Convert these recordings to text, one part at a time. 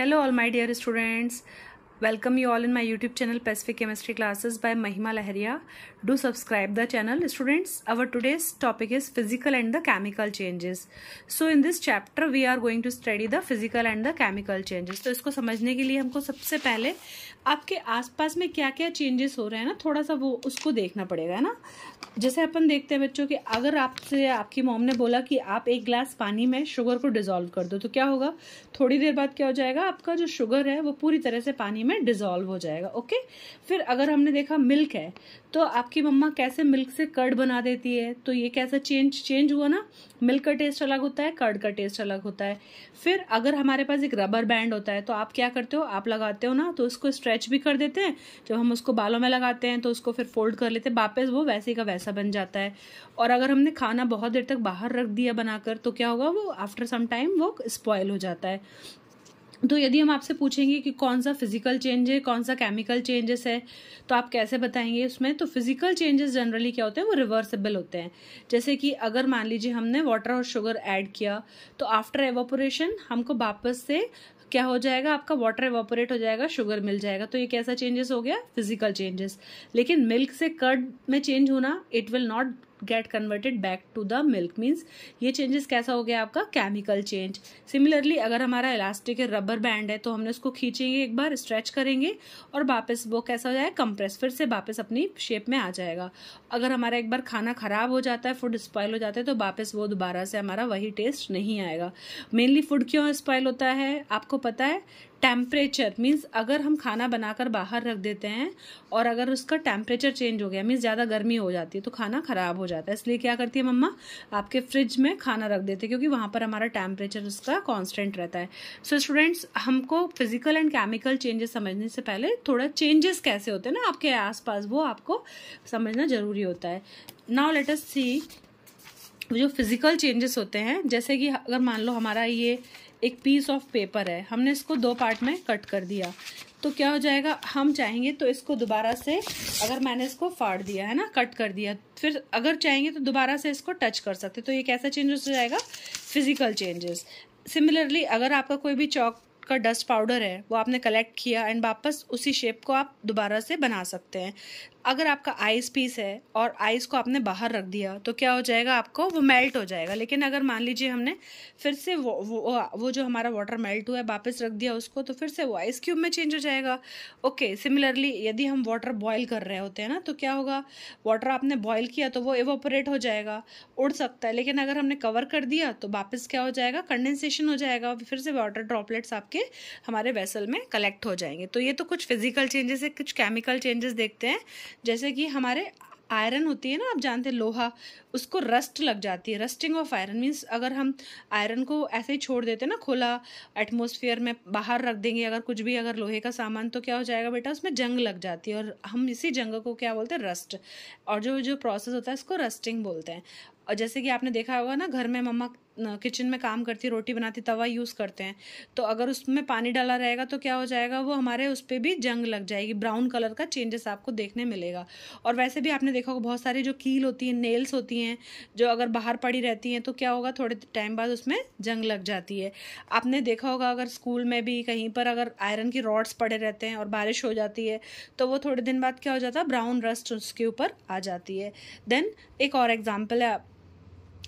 hello all my dear students welcome you all in my YouTube channel Pacific chemistry classes by Mahima Lahariya do subscribe the channel students our today's topic is physical and the chemical changes so in this chapter we are going to study the physical and the chemical changes तो इसको समझने के लिए हमको सबसे पहले आपके आसपास में क्या क्या चेंजेस हो रहे हैं ना थोड़ा सा वो उसको देखना पड़ेगा है ना जैसे अपन देखते हैं बच्चों कि अगर आपसे आपकी मोम ने बोला कि आप एक ग्लास पानी में शुगर को डिजोल्व कर दो तो क्या होगा थोड़ी देर बाद क्या हो जाएगा आपका जो शुगर है वो पूरी तरह से पानी में डिजोल्व हो जाएगा ओके फिर अगर हमने देखा मिल्क है तो आपकी मम्मा कैसे मिल्क से कर्ड बना देती है तो ये कैसा चेंज चेंज हुआ ना मिल्क का टेस्ट अलग होता है कर्ड का टेस्ट अलग होता है फिर अगर हमारे पास एक रबर बैंड होता है तो आप क्या करते हो आप लगाते हो ना तो उसको स्ट्रेच भी कर देते हैं जब हम उसको बालों में लगाते हैं तो उसको फिर फोल्ड कर लेते हैं वापस वो वैसे का वैसा बन जाता है और अगर हमने खाना बहुत देर तक बाहर रख दिया बनाकर तो क्या होगा वो आफ्टर सम टाइम वो स्पॉयल हो जाता है तो यदि हम आपसे पूछेंगे कि कौन सा फिजिकल चेंज है कौन सा केमिकल चेंजेस है तो आप कैसे बताएंगे उसमें तो फिजिकल चेंजेस जनरली क्या होते हैं वो रिवर्सिबल होते हैं जैसे कि अगर मान लीजिए हमने वाटर और शुगर ऐड किया तो आफ्टर एवोपोरेशन हमको वापस से क्या हो जाएगा आपका वाटर एवोपोरेट हो जाएगा शुगर मिल जाएगा तो ये कैसा चेंजेस हो गया फिजिकल चेंजेस लेकिन मिल्क से कर्ड में चेंज होना it will not get converted back to the milk means ये चेंजेस कैसा हो गया आपका केमिकल चेंज सिमिलरली अगर हमारा इलास्टिक रबर बैंड है तो हमने उसको खींचेंगे एक बार स्ट्रेच करेंगे और वापस वो कैसा हो जाएगा कंप्रेस फिर से वापस अपनी शेप में आ जाएगा अगर हमारा एक बार खाना खराब हो जाता है फूड स्पॉयल हो जाता है तो वापस वो दोबारा से हमारा वही टेस्ट नहीं आएगा मेनली फूड क्यों स्पॉयल होता है आपको पता है टेम्परेचर मीन्स अगर हम खाना बनाकर बाहर रख देते हैं और अगर उसका टेम्परेचर चेंज हो गया मीन्स ज़्यादा गर्मी हो जाती है तो खाना ख़राब हो जाता है इसलिए क्या करती है मम्मा आपके फ्रिज में खाना रख देते हैं क्योंकि वहाँ पर हमारा टेम्परेचर उसका कॉन्स्टेंट रहता है सो so, स्टूडेंट्स हमको फिजिकल एंड केमिकल चेंजेस समझने से पहले थोड़ा चेंजेस कैसे होते हैं ना आपके आस वो आपको समझना ज़रूरी होता है नाउ लेटस सी जो फिज़िकल चेंजेस होते हैं जैसे कि अगर मान लो हमारा ये एक पीस ऑफ पेपर है हमने इसको दो पार्ट में कट कर दिया तो क्या हो जाएगा हम चाहेंगे तो इसको दोबारा से अगर मैंने इसको फाड़ दिया है ना कट कर दिया फिर अगर चाहेंगे तो दोबारा से इसको टच कर सकते तो ये कैसा चेंजेस हो जाएगा फिजिकल चेंजेस सिमिलरली अगर आपका कोई भी चौक का डस्ट पाउडर है वो आपने कलेक्ट किया एंड वापस उसी शेप को आप दोबारा से बना सकते हैं अगर आपका आइस पीस है और आइस को आपने बाहर रख दिया तो क्या हो जाएगा आपको वो मेल्ट हो जाएगा लेकिन अगर मान लीजिए हमने फिर से वो वो वो जो हमारा वाटर मेल्ट हुआ है वापस रख दिया उसको तो फिर से वो आइस क्यूब में चेंज हो जाएगा ओके सिमिलरली यदि हम वाटर बॉयल कर रहे होते हैं ना तो क्या होगा वाटर आपने बॉयल किया तो वो एवोपरेट हो जाएगा उड़ सकता है लेकिन अगर हमने कवर कर दिया तो वापस क्या हो जाएगा कंडेंसेशन हो जाएगा फिर से वाटर ड्रॉपलेट्स आपके हमारे वेसल में कलेक्ट हो जाएंगे तो ये तो कुछ फिजिकल चेंजेस है कुछ केमिकल चेंजेस देखते हैं जैसे कि हमारे आयरन होती है ना आप जानते हैं लोहा उसको रस्ट लग जाती है रस्टिंग ऑफ आयरन मीन्स अगर हम आयरन को ऐसे ही छोड़ देते ना खुला एटमोसफियर में बाहर रख देंगे अगर कुछ भी अगर लोहे का सामान तो क्या हो जाएगा बेटा उसमें जंग लग जाती है और हम इसी जंग को क्या बोलते हैं रस्ट और जो जो प्रोसेस होता है उसको रस्टिंग बोलते हैं और जैसे कि आपने देखा होगा ना घर में मम्मा किचन में काम करती रोटी बनाती तवा यूज़ करते हैं तो अगर उसमें पानी डाला रहेगा तो क्या हो जाएगा वो हमारे उस पर भी जंग लग जाएगी ब्राउन कलर का चेंजेस आपको देखने मिलेगा और वैसे भी आपने देखा होगा बहुत सारी जो कील होती है नेल्स होती हैं जो अगर बाहर पड़ी रहती हैं तो क्या होगा थोड़े टाइम बाद उसमें जंग लग जाती है आपने देखा होगा अगर स्कूल में भी कहीं पर अगर आयरन की रॉड्स पड़े रहते हैं और बारिश हो जाती है तो वो थोड़े दिन बाद क्या हो जाता है ब्राउन रस्ट उसके ऊपर आ जाती है देन एक और एग्जाम्पल है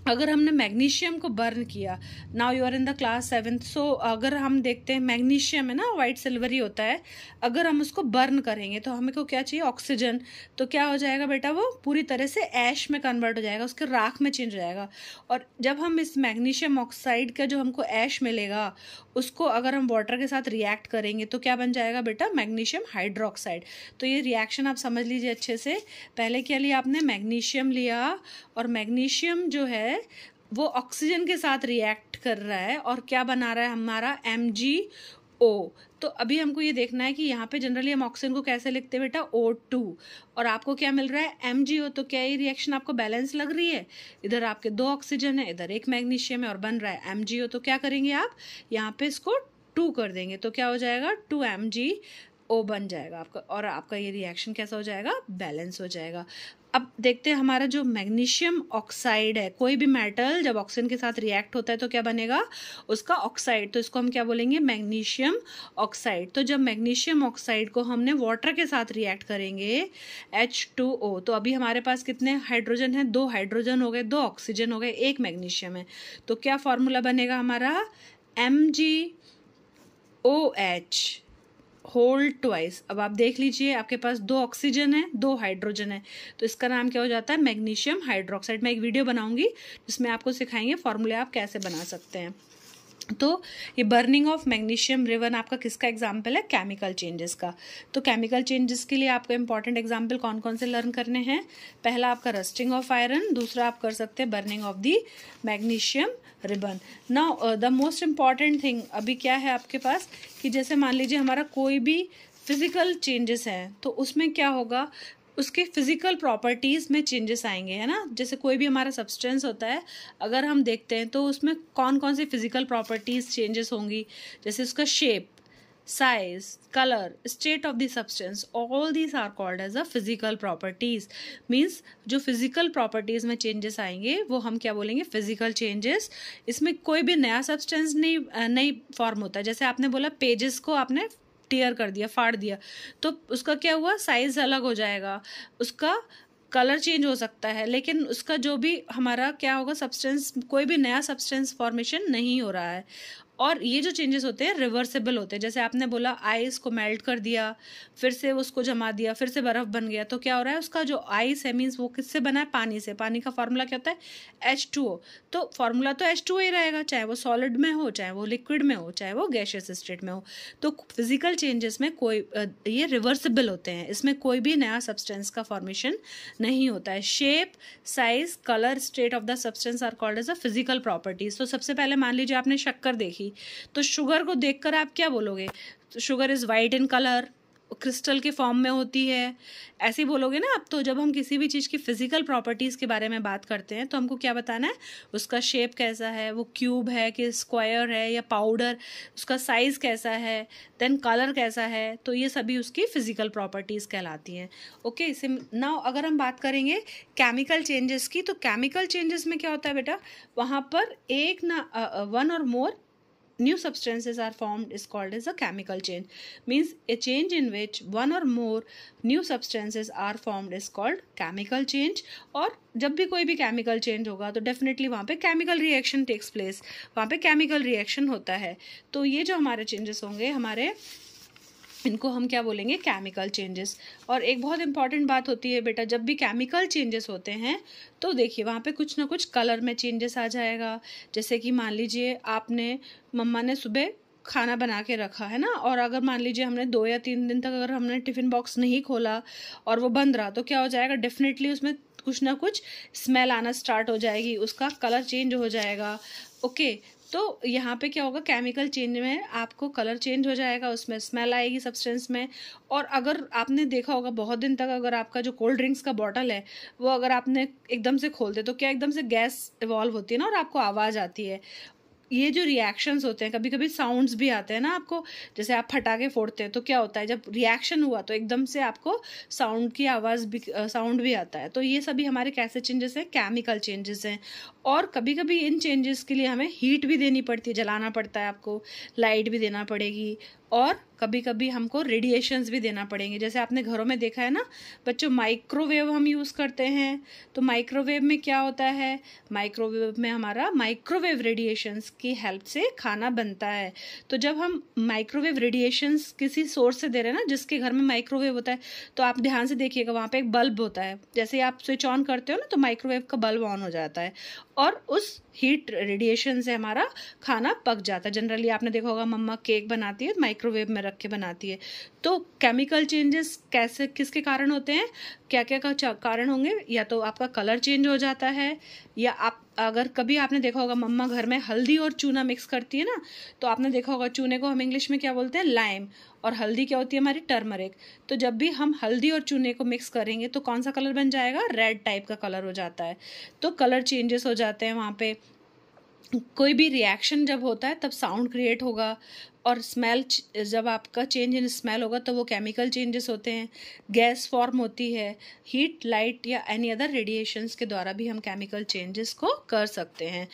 अगर हमने मैग्नीशियम को बर्न किया now you are in the class seventh so अगर हम देखते हैं मैग्नीशियम है ना वाइट सिल्वर ही होता है अगर हम उसको बर्न करेंगे तो हमें को क्या चाहिए ऑक्सीजन तो क्या हो जाएगा बेटा वो पूरी तरह से ऐश में कन्वर्ट हो जाएगा उसके राख में चेंज हो जाएगा और जब हम इस मैग्नीशियम ऑक्साइड का जो हमको ऐश मिलेगा उसको अगर हम वाटर के साथ रिएक्ट करेंगे तो क्या बन जाएगा बेटा मैग्नीशियम हाइड्रोक्साइड तो ये रिएक्शन आप समझ लीजिए अच्छे से पहले क्या लिया आपने मैग्नीशियम लिया और मैग्नीशियम जो है है वो ऑक्सीजन के साथ रिएक्ट कर रहा है और क्या बना रहा है हमारा एम जी ओ तो अभी हमको ये देखना है कि यहाँ पे जनरली हम ऑक्सीजन को कैसे लिखते हैं बेटा ओ टू और आपको क्या मिल रहा है एम जी ओ तो क्या ये रिएक्शन आपको बैलेंस लग रही है इधर आपके दो ऑक्सीजन है इधर एक मैग्नीशियम है और बन रहा है एम जी ओ तो क्या करेंगे आप यहाँ पे इसको टू कर देंगे तो क्या हो जाएगा टू एम जी ओ बन जाएगा आपका और आपका ये रिएक्शन कैसा हो जाएगा बैलेंस हो जाएगा अब देखते हैं हमारा जो मैग्नीशियम ऑक्साइड है कोई भी मेटल जब ऑक्सीजन के साथ रिएक्ट होता है तो क्या बनेगा उसका ऑक्साइड तो इसको हम क्या बोलेंगे मैग्नीशियम ऑक्साइड तो जब मैग्नीशियम ऑक्साइड को हमने वाटर के साथ रिएक्ट करेंगे एच टू ओ तो अभी हमारे पास कितने हाइड्रोजन हैं दो हाइड्रोजन हो गए दो ऑक्सीजन हो गए एक मैग्नीशियम है तो क्या फॉर्मूला बनेगा हमारा M G O H hold twice अब आप देख लीजिए आपके पास दो ऑक्सीजन है दो हाइड्रोजन है तो इसका नाम क्या हो जाता है मैग्नीशियम हाइड्रोक्साइड मैं एक वीडियो बनाऊंगी जिसमें आपको सिखाएंगे फॉर्मूले आप कैसे बना सकते हैं तो ये बर्निंग ऑफ मैग्नीशियम रिवन आपका किसका एग्जाम्पल है केमिकल चेंजेस का तो केमिकल चेंजेस के लिए आपको इंपॉर्टेंट एग्जाम्पल कौन कौन से लर्न करने हैं पहला आपका रस्टिंग ऑफ आयरन दूसरा आप कर सकते हैं burning of the magnesium ribbon ना द मोस्ट इम्पॉर्टेंट थिंग अभी क्या है आपके पास कि जैसे मान लीजिए हमारा कोई भी फिजिकल चेंजेस हैं तो उसमें क्या होगा उसके फिजिकल प्रॉपर्टीज में चेंजेस आएंगे है ना जैसे कोई भी हमारा सब्सटेंस होता है अगर हम देखते हैं तो उसमें कौन कौन सी फिजिकल प्रॉपर्टीज चेंजेस होंगी जैसे उसका shape size colour state of the substance all these are called as a physical properties means जो फिजिकल प्रॉपर्टीज में चेंजेस आएंगे वो हम क्या बोलेंगे फिजिकल चेंजेस इसमें कोई भी नया सब्सटेंस नहीं नहीं फॉर्म होता जैसे आपने बोला पेजेस को आपने टीयर कर दिया फाड़ दिया तो उसका क्या हुआ साइज अलग हो जाएगा उसका कलर चेंज हो सकता है लेकिन उसका जो भी हमारा क्या होगा सब्सटेंस कोई भी नया सब्सटेंस फॉर्मेशन नहीं हो रहा है और ये जो चेंजेस होते हैं रिवर्सेबल होते हैं जैसे आपने बोला आइस को मेल्ट कर दिया फिर से उसको जमा दिया फिर से बर्फ़ बन गया तो क्या हो रहा है उसका जो आइस है मीन्स वो किससे बना है पानी से पानी का फार्मूला क्या होता है एच टू ओ तो फार्मूला तो एच टू ओ ही रहेगा चाहे वो सॉलिड में हो चाहे वो लिक्विड में हो चाहे वो गैशियस स्टेट में हो तो फिजिकल चेंजेस में कोई ये रिवर्सिबल होते हैं इसमें कोई भी नया सब्सटेंस का फॉर्मेशन नहीं होता है shape size colour state of the substance are called as a physical properties तो सबसे पहले मान लीजिए आपने शक्कर देखी जाएगी तो शुगर को देखकर आप क्या बोलोगे तो sugar is white in colour crystal के फॉर्म में होती है ऐसे बोलोगे ना आप तो जब हम किसी भी चीज़ की फिजिकल प्रॉपर्टीज़ के बारे में बात करते हैं तो हमको क्या बताना है उसका शेप कैसा है वो क्यूब है कि स्क्वायर है या पाउडर उसका साइज़ कैसा है देन कलर कैसा है तो ये सभी उसकी फिजिकल प्रॉपर्टीज़ कहलाती हैं ओके इसे ना अगर हम बात करेंगे केमिकल चेंजेस की तो केमिकल चेंजेस में क्या होता है बेटा वहाँ पर एक ना वन और मोर new substances are formed is called as a chemical change means a change in which one or more new substances are formed is called chemical change or जब भी कोई भी केमिकल चेंज होगा तो डेफिनेटली वहाँ पे chemical reaction takes place वहाँ पे केमिकल रिएक्शन होता है तो ये जो हमारे चेंजेस होंगे हमारे इनको हम क्या बोलेंगे केमिकल चेंजेस और एक बहुत इंपॉर्टेंट बात होती है बेटा जब भी केमिकल चेंजेस होते हैं तो देखिए वहाँ पे कुछ ना कुछ कलर में चेंजेस आ जाएगा जैसे कि मान लीजिए आपने मम्मा ने सुबह खाना बना के रखा है ना और अगर मान लीजिए हमने दो या तीन दिन तक अगर हमने टिफ़िन बॉक्स नहीं खोला और वो बंद रहा तो क्या हो जाएगा डेफिनेटली उसमें कुछ ना कुछ स्मेल आना स्टार्ट हो जाएगी उसका कलर चेंज हो जाएगा ओके तो यहाँ पे क्या होगा केमिकल चेंज में आपको कलर चेंज हो जाएगा उसमें स्मेल आएगी सब्सटेंस में और अगर आपने देखा होगा बहुत दिन तक अगर आपका जो कोल्ड ड्रिंक्स का बॉटल है वो अगर आपने एकदम से खोल दे तो क्या एकदम से गैस इवॉल्व होती है ना और आपको आवाज़ आती है ये जो रिएक्शंस होते हैं कभी कभी साउंड्स भी आते हैं ना आपको जैसे आप फटाके फोड़ते हैं तो क्या होता है जब रिएक्शन हुआ तो एकदम से आपको साउंड की आवाज़ भी साउंड भी आता है तो ये सभी हमारे कैसे चेंजेस हैं केमिकल चेंजेस हैं और कभी कभी इन चेंजेस के लिए हमें हीट भी देनी पड़ती है जलाना पड़ता है आपको लाइट भी देना पड़ेगी और कभी कभी हमको रेडिएशंस भी देना पड़ेंगे जैसे आपने घरों में देखा है ना बच्चों माइक्रोवेव हम यूज़ करते हैं तो माइक्रोवेव में क्या होता है माइक्रोवेव में हमारा माइक्रोवेव रेडिएशंस की हेल्प से खाना बनता है तो जब हम माइक्रोवेव रेडिएशंस किसी सोर्स से दे रहे हैं ना जिसके घर में माइक्रोवेव होता है तो आप ध्यान से देखिएगा वहाँ पर एक बल्ब होता है जैसे आप स्विच ऑन करते हो ना तो माइक्रोवेव का बल्ब ऑन हो जाता है और उस हीट रेडिएशन से हमारा खाना पक जाता है जनरली आपने देखा होगा मम्मा केक बनाती है माइक्रोवेव तो में रख रख के बनाती है तो केमिकल चेंजेस कैसे किसके कारण होते हैं क्या क्या का कारण होंगे या तो आपका कलर चेंज हो जाता है या आप अगर कभी आपने देखा होगा मम्मा घर में हल्दी और चूना मिक्स करती है ना तो आपने देखा होगा चूने को हम इंग्लिश में क्या बोलते हैं लाइम और हल्दी क्या होती है हमारी टर्मरिक तो जब भी हम हल्दी और चूने को मिक्स करेंगे तो कौन सा कलर बन जाएगा रेड टाइप का कलर हो जाता है तो कलर चेंजेस हो जाते हैं वहाँ पे कोई भी रिएक्शन जब होता है तब साउंड क्रिएट होगा और स्मेल जब आपका चेंज इन स्मेल होगा तो वो केमिकल चेंजेस होते हैं गैस फॉर्म होती है हीट लाइट या एनी अदर रेडिएशंस के द्वारा भी हम केमिकल चेंजेस को कर सकते हैं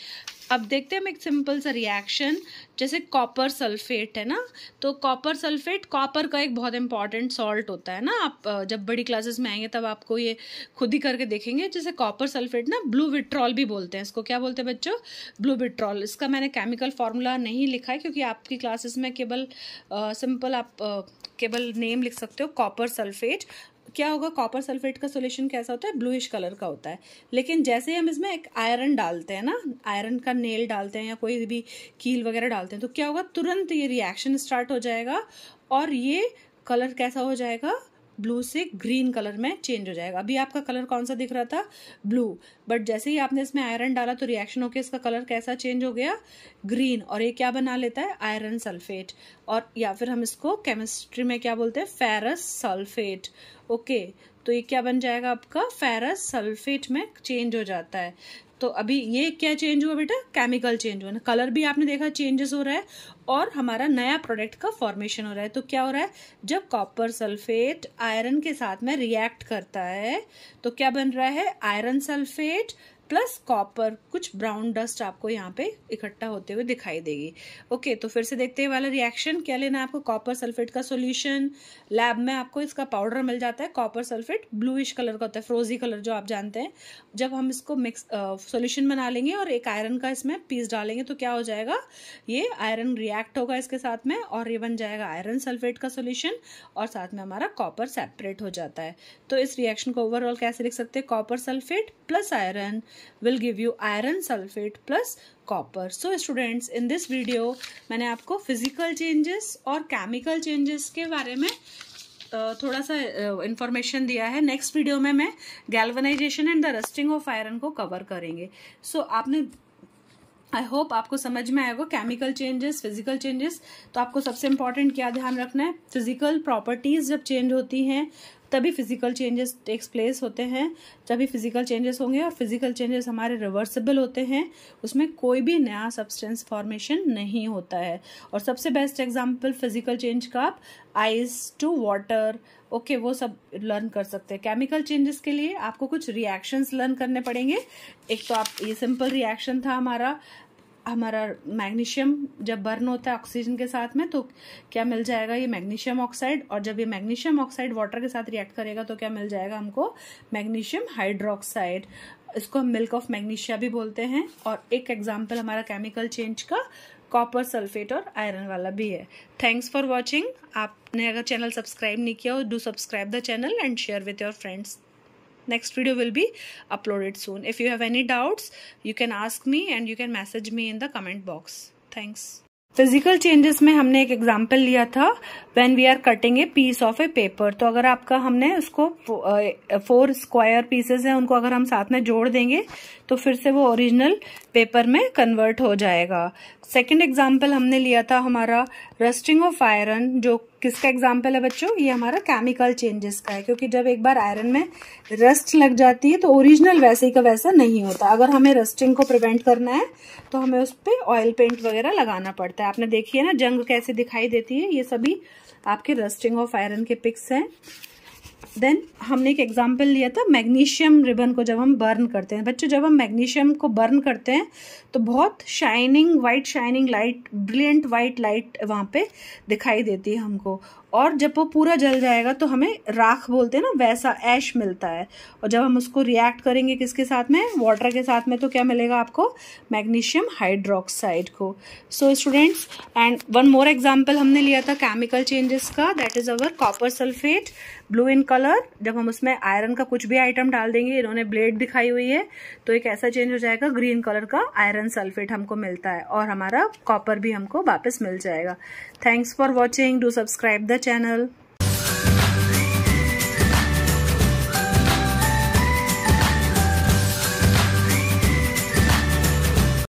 अब देखते हैं हम एक सिंपल सा रिएक्शन जैसे कॉपर सल्फेट है ना तो कॉपर सल्फेट कॉपर का एक बहुत इंपॉर्टेंट सॉल्ट होता है ना आप जब बड़ी क्लासेस में आएंगे तब आपको ये खुद ही करके देखेंगे जैसे कॉपर सल्फेट ना ब्लू विट्रॉल भी बोलते हैं इसको क्या बोलते हैं बच्चों ब्लू विट्रॉल इसका मैंने केमिकल फार्मूला नहीं लिखा है क्योंकि आपकी क्लासेस में केवल सिंपल आप केवल नेम लिख सकते हो कॉपर सल्फेट क्या होगा कॉपर सल्फेट का सोल्यूशन कैसा होता है ब्लूइश कलर का होता है लेकिन जैसे हम इसमें एक आयरन डालते हैं ना आयरन का नेल डालते हैं या कोई भी कील वगैरह डालते हैं तो क्या होगा तुरंत ये रिएक्शन स्टार्ट हो जाएगा और ये कलर कैसा हो जाएगा ब्लू से ग्रीन कलर में चेंज हो जाएगा अभी आपका कलर कौन सा दिख रहा था ब्लू बट जैसे ही आपने इसमें आयरन डाला तो रिएक्शन होकर इसका कलर कैसा चेंज हो गया ग्रीन और ये क्या बना लेता है आयरन सल्फेट और या फिर हम इसको केमिस्ट्री में क्या बोलते हैं फेरस सल्फेट ओके तो ये क्या बन जाएगा आपका फेरस सल्फेट में चेंज हो जाता है तो अभी ये क्या चेंज हुआ बेटा केमिकल चेंज हुआ ना कलर भी आपने देखा चेंजेस हो रहा है और हमारा नया प्रोडक्ट का फॉर्मेशन हो रहा है तो क्या हो रहा है जब कॉपर सल्फेट आयरन के साथ में रिएक्ट करता है तो क्या बन रहा है आयरन सल्फेट प्लस कॉपर कुछ ब्राउन डस्ट आपको यहाँ पे इकट्ठा होते हुए दिखाई देगी ओके तो फिर से देखते हैं वाला रिएक्शन क्या लेना है आपको कॉपर सल्फेट का सोल्यूशन लैब में आपको इसका पाउडर मिल जाता है कॉपर सल्फेट ब्लूइश कलर का होता है फ्रोजी कलर जो आप जानते हैं जब हम इसको मिक्स सोल्यूशन बना लेंगे और एक आयरन का इसमें पीस डालेंगे तो क्या हो जाएगा ये आयरन रिएक्ट होगा इसके साथ में और ये बन जाएगा आयरन सल्फेट का सोल्यूशन और साथ में हमारा कॉपर सेपरेट हो जाता है तो इस रिएक्शन को ओवरऑल कैसे लिख सकते हैं copper sulphate plus iron will give you iron sulfate plus copper. So students in this video मैंने आपको physical changes और chemical changes के बारे में थोड़ा सा इन्फॉर्मेशन दिया है नेक्स्ट वीडियो में मैं galvanisation and the rusting of iron को कवर करेंगे सो so, आपने आई होप आपको समझ में आएगा केमिकल चेंजेस फिजिकल चेंजेस तो आपको सबसे इंपॉर्टेंट क्या ध्यान रखना है फिजिकल प्रॉपर्टीज जब चेंज होती हैं तभी फिजिकल चेंजेस टेक्स प्लेस होते हैं तभी फिजिकल चेंजेस होंगे और फिजिकल चेंजेस हमारे रिवर्सिबल होते हैं उसमें कोई भी नया सब्सटेंस फॉर्मेशन नहीं होता है और सबसे बेस्ट एग्जाम्पल फिजिकल चेंज का आप ice to water okay okay, वो सब लर्न कर सकते हैं केमिकल चेंजेस के लिए आपको कुछ रिएक्शंस लर्न करने पड़ेंगे एक तो आप ये सिंपल रिएक्शन था हमारा हमारा मैग्नीशियम जब बर्न होता है ऑक्सीजन के साथ में तो क्या मिल जाएगा ये मैग्नीशियम ऑक्साइड और जब ये मैग्नीशियम ऑक्साइड वाटर के साथ रिएक्ट करेगा तो क्या मिल जाएगा हमको मैग्नीशियम हाइड्रोक्साइड इसको हम मिल्क ऑफ मैग्नीशिया भी बोलते हैं और एक एग्जाम्पल हमारा केमिकल चेंज का कॉपर सल्फेट और आयरन वाला भी है थैंक्स फॉर वॉचिंग आपने अगर चैनल सब्सक्राइब नहीं किया हो do subscribe the channel and share with your friends next video will be uploaded soon if you have any doubts you can ask me and you can message me in the comment box thanks physical changes में हमने एक example लिया था when we are cutting a piece of a paper तो अगर आपका हमने उसको फोर स्क्वायर पीसेस हैं उनको अगर हम साथ में जोड़ देंगे तो फिर से वो ओरिजिनल पेपर में कन्वर्ट हो जाएगा सेकंड एग्जाम्पल हमने लिया था हमारा रस्टिंग ऑफ आयरन जो किसका एग्जाम्पल है बच्चों ये हमारा केमिकल चेंजेस का है क्योंकि जब एक बार आयरन में रस्ट लग जाती है तो ओरिजिनल वैसे का वैसा नहीं होता अगर हमें रस्टिंग को प्रिवेंट करना है तो हमें उस पर ऑयल पेंट वगैरह लगाना पड़ता है आपने देखिए ना जंग कैसे दिखाई देती है ये सभी आपके रस्टिंग ऑफ आयरन के पिक्स हैं देन हमने एक एग्जाम्पल लिया था मैग्नीशियम रिबन को जब हम बर्न करते हैं बच्चों जब हम मैग्नीशियम को बर्न करते हैं तो बहुत shining white shining light brilliant white light वहाँ पे दिखाई देती है हमको और जब वो पूरा जल जाएगा तो हमें राख बोलते हैं ना वैसा ऐश मिलता है और जब हम उसको रिएक्ट करेंगे किसके साथ में वाटर के साथ में तो क्या मिलेगा आपको मैग्नीशियम हाइड्रोक्साइड को so students and one more example हमने लिया था केमिकल चेंजेस का that is our copper sulphate blue in colour जब हम उसमें आयरन का कुछ भी आइटम डाल देंगे इन्होंने ब्लेड दिखाई हुई है तो एक ऐसा चेंज हो जाएगा ग्रीन कलर का आयरन सल्फेट हमको मिलता है और हमारा कॉपर भी हमको वापस मिल जाएगा Thanks for watching. Do subscribe the channel.